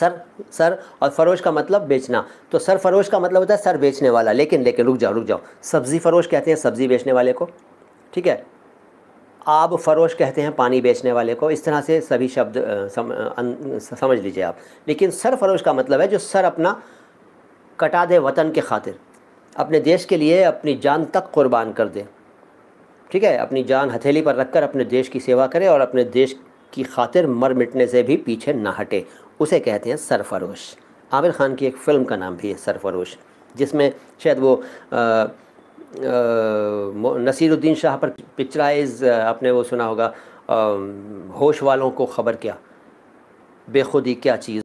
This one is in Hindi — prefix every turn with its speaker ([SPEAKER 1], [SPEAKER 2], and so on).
[SPEAKER 1] सर सर और फरोश का मतलब बेचना तो सर फरोश का मतलब होता है सर बेचने वाला लेकिन लेकिन रुक जाओ रुक जाओ सब्ज़ी फरोश कहते हैं सब्ज़ी बेचने वाले को ठीक है आब फरोश कहते हैं पानी बेचने वाले को इस तरह से सभी शब्द सम, अन, समझ लीजिए आप लेकिन सर फरोश का मतलब है जो सर अपना कटा दे वतन के खातिर अपने देश के लिए अपनी जान तक कुर्बान कर दे ठीक है अपनी जान हथेली पर रखकर अपने देश की सेवा करे और अपने देश की खातिर मर मिटने से भी पीछे ना हटे उसे कहते हैं सरफरोश आमिर ख़ान की एक फ़िल्म का नाम भी है सरफरोश जिसमें शायद वो नसीरुद्दीन शाह पर पिक्चराइज आपने वो सुना होगा आ, होश वालों को ख़बर क्या बेखुदी क्या चीज़